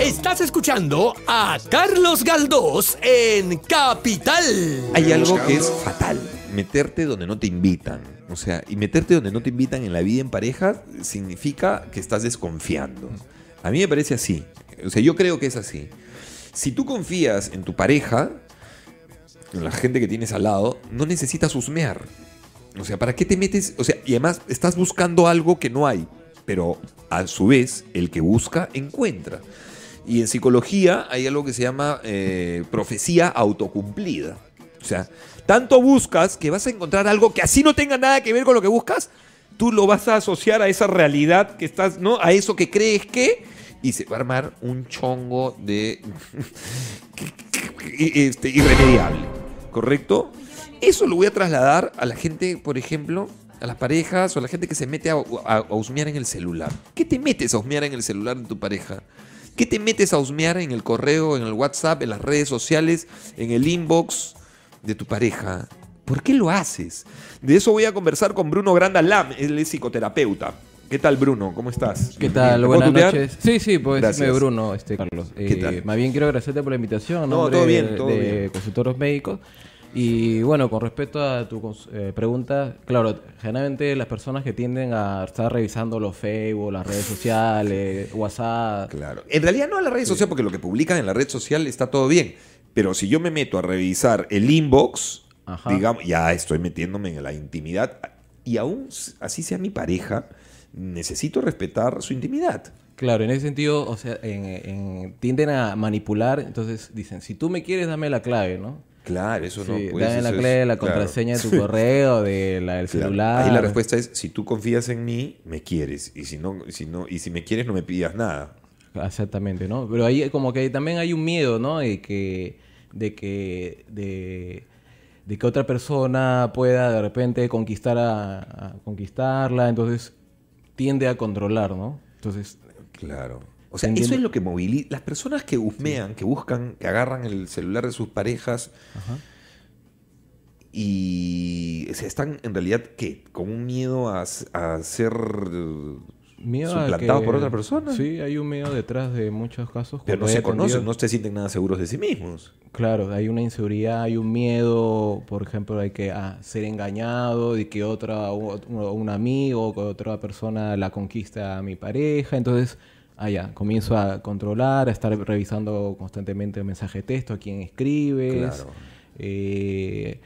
Estás escuchando a Carlos Galdós en Capital. Hay algo que es fatal, meterte donde no te invitan. O sea, y meterte donde no te invitan en la vida en pareja significa que estás desconfiando. A mí me parece así. O sea, yo creo que es así. Si tú confías en tu pareja, en la gente que tienes al lado, no necesitas husmear. O sea, ¿para qué te metes? O sea, y además estás buscando algo que no hay pero a su vez el que busca encuentra. Y en psicología hay algo que se llama eh, profecía autocumplida. O sea, tanto buscas que vas a encontrar algo que así no tenga nada que ver con lo que buscas, tú lo vas a asociar a esa realidad que estás, ¿no? A eso que crees que. Y se va a armar un chongo de. este, irremediable. ¿Correcto? Eso lo voy a trasladar a la gente, por ejemplo, a las parejas o a la gente que se mete a, a, husmear en el celular. ¿Qué te metes a husmear en el celular de tu pareja? ¿Qué te metes a husmear en el correo, en el WhatsApp, en las redes sociales, en el inbox de tu pareja? ¿Por qué lo haces? De eso voy a conversar con Bruno Granda Lam, él es psicoterapeuta. ¿Qué tal, Bruno? ¿Cómo estás? ¿Qué tal? Buenas noches. Sí, sí, pues decirme Bruno, este, Carlos. Eh, más bien quiero agradecerte por la invitación. No, todo bien, todo Consultoros médicos. Y bueno, con respecto a tu eh, pregunta, claro, generalmente las personas que tienden a estar revisando los Facebook, las redes sociales, WhatsApp. Claro. En realidad no a las redes sociales, porque lo que publican en la red social está todo bien. Pero si yo me meto a revisar el inbox, digamos, ya estoy metiéndome en la intimidad. Y aún así sea mi pareja, necesito respetar su intimidad. Claro, en ese sentido, o sea, tienden a manipular, entonces dicen, si tú me quieres, dame la clave, ¿no? Claro, eso no puedes. Dame la clave la contraseña de tu correo, de la del celular. Ahí la respuesta es: si tú confías en mí, me quieres. Y si no, si no, y si me quieres, no me pidas nada. Exactamente, ¿no? Pero ahí como que también hay un miedo, ¿no? De que, de que, de, que otra persona pueda de repente conquistar a conquistarla. Entonces tiende a controlar, ¿no? Entonces. Claro. O sea, eso es lo que moviliza. Las personas que husmean, que buscan, que agarran el celular de sus parejas y están en realidad, ¿qué? Con un miedo a, ser miedo a que, por otra persona. Sí, hay un miedo detrás de muchos casos. Pero no se conocen, no se sienten nada seguros de sí mismos. Claro, hay una inseguridad, hay un miedo, por ejemplo, hay que ah, ser engañado, de que otra, un amigo o otra persona la conquista a mi pareja. Entonces ah, ya, comienzo a controlar, a estar revisando constantemente el mensaje de texto, a quién escribes. Eh,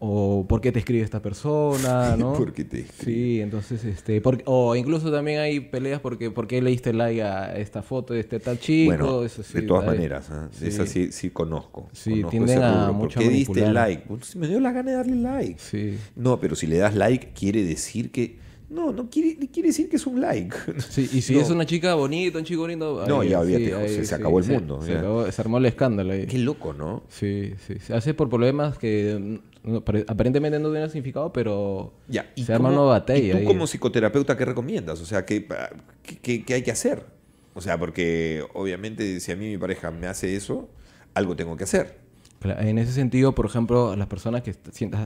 o por qué te escribe esta persona, ¿no? ¿Por te escribe? Sí, entonces, este, o incluso también hay peleas porque por qué diste like a esta foto de este tal chico, bueno, De todas maneras, ¿ah? esa sí, conozco. Sí, conozco tienden a mucho ¿Por qué diste like? Pues, me dio la gana de darle like. Sí. No, pero si le das like quiere decir que no, no quiere, quiere decir que es un like. Sí, y si es una chica bonita, un chico bonito. no, ya se, acabó el mundo. Se, armó el escándalo ahí. Qué loco, ¿no? Sí, sí. Se hace por problemas que mm, aparentemente no tienen significado, pero ya, se arma una batalla. ¿Y tú, como psicoterapeuta, qué recomiendas? O sea, ¿qué, qué, qué hay que hacer? O sea, porque obviamente si a mí mi pareja me hace eso, algo tengo que hacer. En ese sentido, por ejemplo, las personas que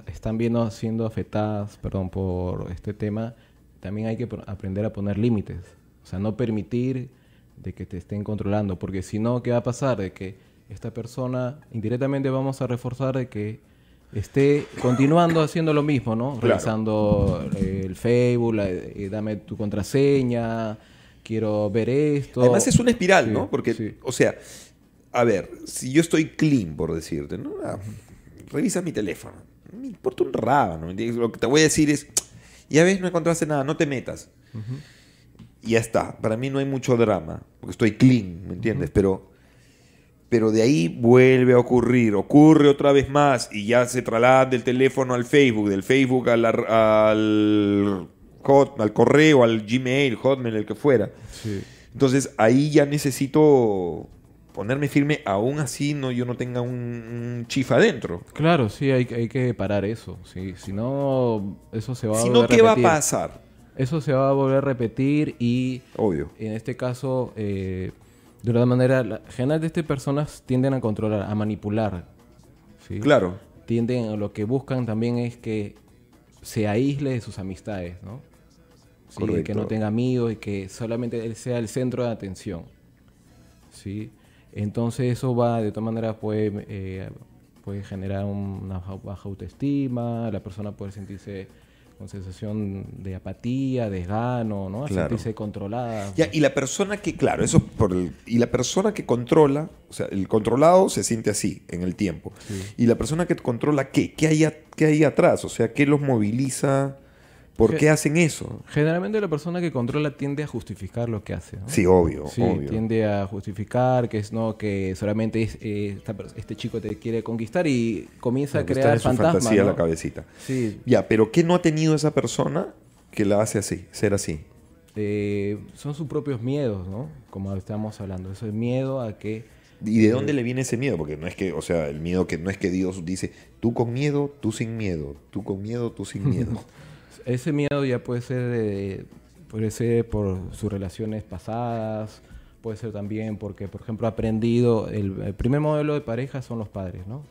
están viendo siendo afectadas, perdón, por este tema, también hay que aprender a poner límites. O sea, no permitir de que te estén controlando, porque si no, ¿qué va a pasar? De que esta persona indirectamente vamos a reforzar de que esté continuando haciendo lo mismo, ¿no? Revisando eh, el Facebook, eh, dame tu contraseña, quiero ver esto. Además es una espiral, ¿no? Porque, o sea, a ver, si yo estoy clean, por decirte, ¿no? Ah, revisa mi teléfono. Me importa un rábano. Lo que te voy a decir es, ya ves, no encontraste nada, no te metas. Y ya está. Para mí no hay mucho drama, porque estoy clean, ¿me entiendes? Pero pero de ahí vuelve a ocurrir, ocurre otra vez más y ya se traslada del teléfono al Facebook, del Facebook al, al, al correo, al Gmail, Hotmail, el que fuera. Entonces ahí ya necesito ponerme firme, aún así no yo no tenga un, chifa adentro. Claro, sí, hay, hay que parar eso. Sí. Si no, eso se va a Si no, ¿qué va a pasar? Eso se va a volver a repetir y... Obvio. En este caso, eh, de una manera, la, generalmente estas personas tienden a controlar, a manipular. ¿sí? Claro. Tienden, lo que buscan también es que se aísle de sus amistades, ¿no? Sí, que no tenga amigos y que solamente él sea el centro de atención. ¿Sí? Entonces eso va, de todas maneras, puede, eh, puede generar una baja autoestima, la persona puede sentirse con sensación de apatía, desgano, ¿no? Sentirse controlada. y la persona que, claro, eso por y la persona que controla, o sea, el controlado se siente así en el tiempo. Y la persona que controla qué, qué hay, qué hay atrás, o sea, qué los moviliza ¿Por qué hacen eso? Generalmente la persona que controla tiende a justificar lo que hace. Sí, obvio, sí, Tiende a justificar que es no que solamente eh, este chico te quiere conquistar y comienza a crear su fantasía la cabecita. Ya, pero ¿qué no ha tenido esa persona que la hace así, ser así? Eh, son sus propios miedos, ¿no? Como estamos hablando, eso es miedo a que ¿Y de eh, dónde le viene ese miedo? Porque no es que, o sea, el miedo que no es que Dios dice, tú con miedo, tú sin miedo, tú con miedo, tú sin miedo. ese miedo ya puede ser, puede ser por sus relaciones pasadas, puede ser también porque, por ejemplo, ha aprendido, el, primer modelo de pareja son los padres, ¿no?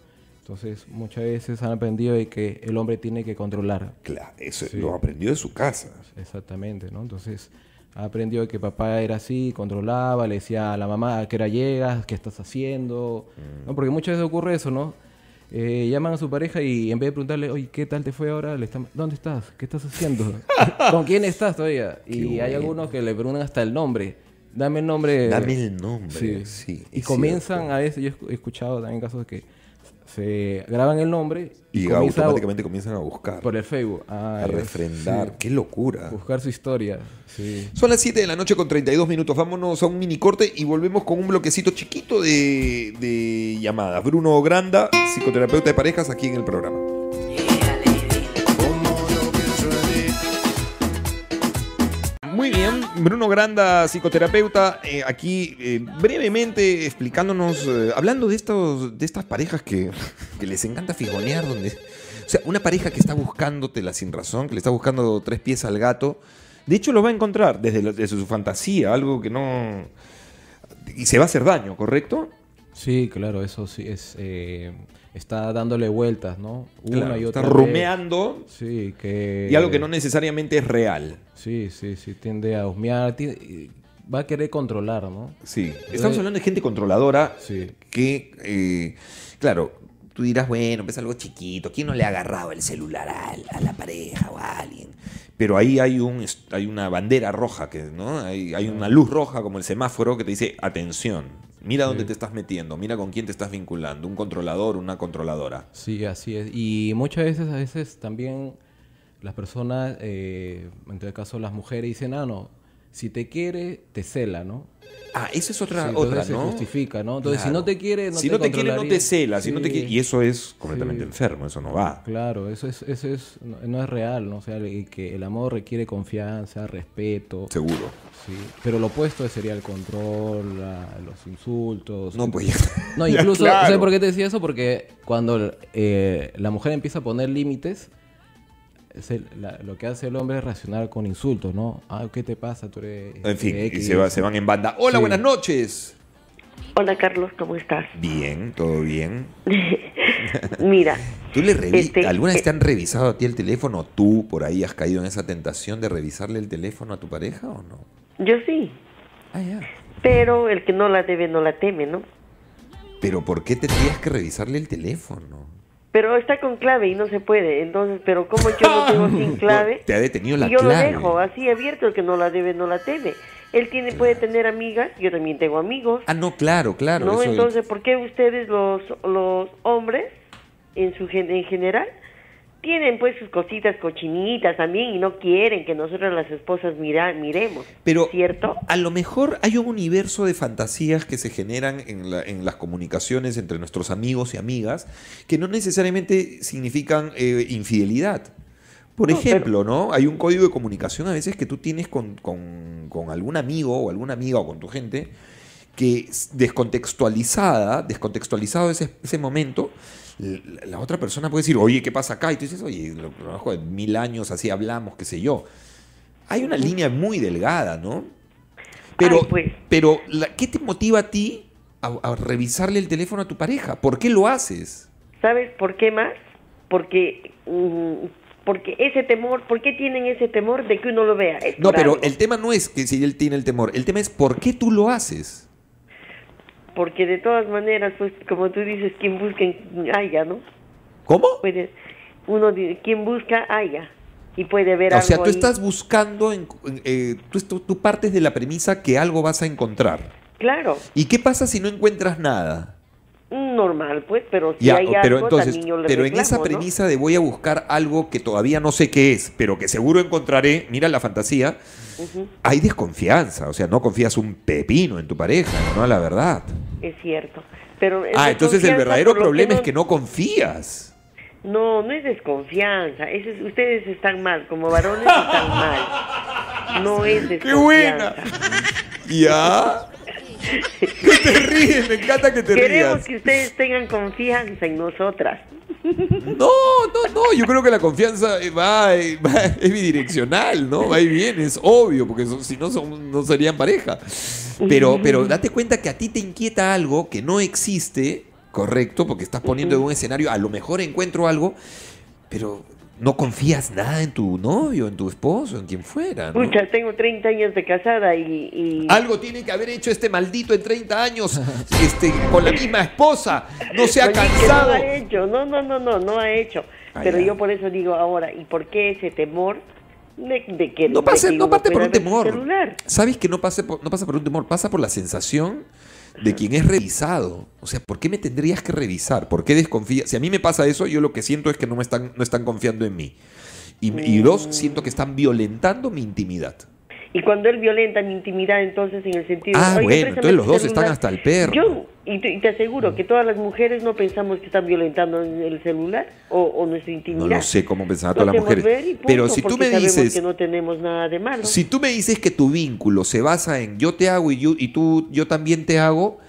Entonces, muchas veces han aprendido que el hombre tiene que controlar. Claro, eso lo aprendió de su casa. Exactamente, ¿no? Entonces, ha aprendido que papá era así, controlaba, le decía a la mamá, ¿a qué hora llegas? ¿Qué estás haciendo? Mm. ¿No? Porque muchas veces ocurre eso, ¿no? Eh, llaman a su pareja y en vez de preguntarle, oye, ¿qué tal te fue ahora? ¿Dónde estás? ¿Qué estás haciendo? ¿Con quién estás todavía? Y hay algunos que le preguntan hasta el nombre. Dame el nombre. Dame el nombre. Sí. y comienzan a eso. Yo he escuchado también casos que se graban el nombre y, automáticamente comienzan a buscar. Por el Facebook. a refrendar. Qué locura. Buscar su historia. Son las 7 de la noche con 32 minutos. Vámonos a un mini corte y volvemos con un bloquecito chiquito de, de llamadas. Bruno Granda, psicoterapeuta de parejas, aquí en el programa. Bruno Granda, psicoterapeuta, eh, aquí eh, brevemente explicándonos, eh, hablando de, estos, de estas parejas que, que les encanta fijonear, donde, o sea, una pareja que está buscándotela sin razón, que le está buscando tres pies al gato, de hecho lo va a encontrar desde su fantasía, algo que no... Y se va a hacer daño, ¿correcto? Sí, claro, eso sí es está dándole vueltas, ¿no? Una y otra. Está rumeando. Sí, que. Y algo que no necesariamente es real. Sí, sí, sí, tiende a husmear. va a querer controlar, ¿no? Sí. Estamos hablando de gente controladora sí. que, eh, claro, tú dirás, bueno, es pues algo chiquito, ¿quién no le ha agarrado el celular a, la pareja o a alguien? Pero ahí hay, un, hay una bandera roja, que, ¿no? Hay, hay, una luz roja como el semáforo que te dice, atención, Mira dónde te estás metiendo, mira con quién te estás vinculando, un controlador, una controladora. Sí, así es. Y muchas veces, a veces también las personas, eh, en todo caso las mujeres, dicen, ah, no, si te quiere, te cela, ¿no? Ah, esa es otra, sí, otra ¿no? justifica, ¿no? Entonces, si no te quiere, no si no te quiere, no te cela. no te y eso es completamente enfermo, eso no va. Claro, eso es, eso es, no, es real, ¿no? O sea, el, que el amor requiere confianza, respeto. Seguro. Sí. Pero lo opuesto sería el control, los insultos. No, pues No, incluso, ¿sabes por qué te decía eso? Porque cuando eh, la mujer empieza a poner límites, lo que hace el hombre es reaccionar con insultos, ¿no? Ah, ¿qué te pasa? Tú este, En fin, y se, va, se, van en banda. ¡Hola, buenas noches! Hola Carlos, ¿cómo estás? Bien, todo bien. Mira. ¿Tú le este, ¿Alguna vez eh, te han revisado a ti el teléfono? ¿Tú por ahí has caído en esa tentación de revisarle el teléfono a tu pareja o no? Yo sí. Ah, ya. Pero el que no la debe no la teme, ¿no? Pero ¿por qué tendrías que revisarle el teléfono? pero está con clave y no se puede. Entonces, pero como yo lo tengo sin clave, te ha detenido la yo dejo así abierto, que no la debe, no la teme. Él tiene, puede tener amigas, yo también tengo amigos. Ah, no, claro, claro. No, entonces, ¿por qué ustedes los, los hombres, en, su, en general, tienen pues sus cositas cochinitas también y no quieren que nosotros las esposas mira, miremos. Pero ¿cierto? a lo mejor hay un universo de fantasías que se generan en, las comunicaciones entre nuestros amigos y amigas que no necesariamente significan eh, infidelidad. Por ejemplo, ¿no? Hay un código de comunicación a veces que tú tienes con, algún amigo o alguna amiga o con tu gente que descontextualizada, descontextualizado ese momento, la, otra persona puede decir, oye, ¿qué pasa acá? Y tú dices, oye, lo de mil años, así hablamos, qué sé yo. Hay una línea muy delgada, ¿no? Pero, pues. pero ¿qué te motiva a ti a, revisarle el teléfono a tu pareja? ¿Por qué lo haces? ¿Sabes por qué más? Porque mm, porque ese temor, ¿por qué tienen ese temor de que uno lo vea? no, pero el tema no es que si él tiene el temor, el tema es por qué tú lo haces porque de todas maneras, pues como tú dices, quien busca haya, ¿no? ¿Cómo? Puede, uno dice, quien busca haya y puede ver o sea, tú estás buscando, en, eh, tú, partes de la premisa que algo vas a encontrar. Claro. ¿Y qué pasa si no encuentras nada? Mm, normal, pues, pero si pero algo, Pero en esa premisa de voy a buscar algo que todavía no sé qué es, pero que seguro encontraré, mira la fantasía, hay desconfianza, o sea, no confías un pepino en tu pareja, ¿no? La verdad es cierto. Pero ah, entonces el verdadero problema es que no confías. No, no es desconfianza. ustedes están mal, como varones están mal. No es desconfianza. ¡Qué buena! ¿Ya? que te ríes, me encanta que te ríes. rías. Queremos que ustedes tengan confianza en nosotras. No, no, no, yo creo que la confianza va, es bidireccional, ¿no? Va y es obvio, porque si no, son, no serían pareja. Pero, pero date cuenta que a ti te inquieta algo que no existe, correcto, porque estás poniendo en un escenario, a lo mejor encuentro algo, pero no confías nada en tu novio, en tu esposo, en quien fuera. ¿no? tengo 30 años de casada y, Algo tiene que haber hecho este maldito en 30 años este, con la misma esposa. No se ha cansado. No ha hecho, no, no, no, no, no ha hecho. Ah, Pero yo por eso digo ahora, ¿y por qué ese temor? De, que no pase, no por un temor. Sabes que no pase por, no pasa por un temor, pasa por la sensación de quien es revisado. O sea, ¿por qué me tendrías que revisar? ¿Por qué desconfías? Si a mí me pasa eso, yo lo que siento es que no me están, no están confiando en mí. Y, y dos, siento que están violentando mi intimidad. Y cuando él violenta mi intimidad, entonces en el sentido... Ah, bueno, entonces los dos están hasta el perro. Yo, y te, aseguro que todas las mujeres no pensamos que están violentando en el celular o, nuestra intimidad. No lo sé cómo pensaban todas las mujeres. Pero si tú me dices... Que no tenemos nada de malo. Si tú me dices que tu vínculo se basa en yo te hago y, yo, y tú yo también te hago...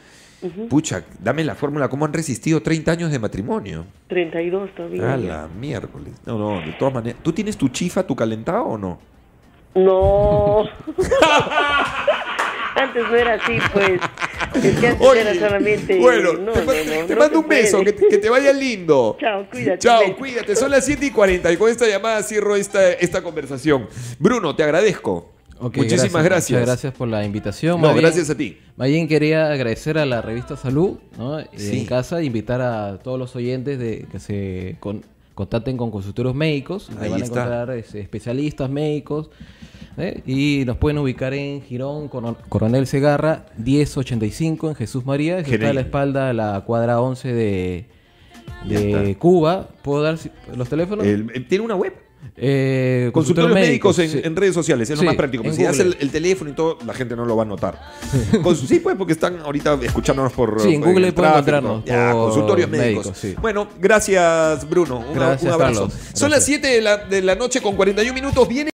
Pucha, dame la fórmula, ¿cómo han resistido 30 años de matrimonio? 32 todavía. A la miércoles. No, no, de todas maneras. ¿Tú tienes tu chifa, tu calentado o no? No. antes no era así, pues. Es antes era solamente. Bueno, te, mando, un beso, que te, vaya lindo. Chao, cuídate. Chao, cuídate. Son las 7 y 40 y con esta llamada cierro esta, esta conversación. Bruno, te agradezco. Muchísimas gracias. gracias. Muchas gracias por la invitación. No, gracias a ti. Mayen quería agradecer a la revista Salud en casa, invitar a todos los oyentes de que se con, contacten con consultorios médicos, ahí van a encontrar eh, especialistas médicos. Eh, y nos pueden ubicar en Girón, Coronel Segarra, 1085 en Jesús María. que está a la espalda de la cuadra 11 de, Cuba. ¿Puedo dar los teléfonos? Eh, ¿Tiene una web? Eh, consultorios, médicos, en, redes sociales, es lo más práctico. Pues, si haces el, teléfono y todo, la gente no lo va a notar. sí, pues porque están ahorita escuchándonos por. Sí, en Google y pueden encontrarnos. consultorios médicos. Bueno, gracias, Bruno. un abrazo. Son las 7 de la, de la noche con 41 minutos. Viene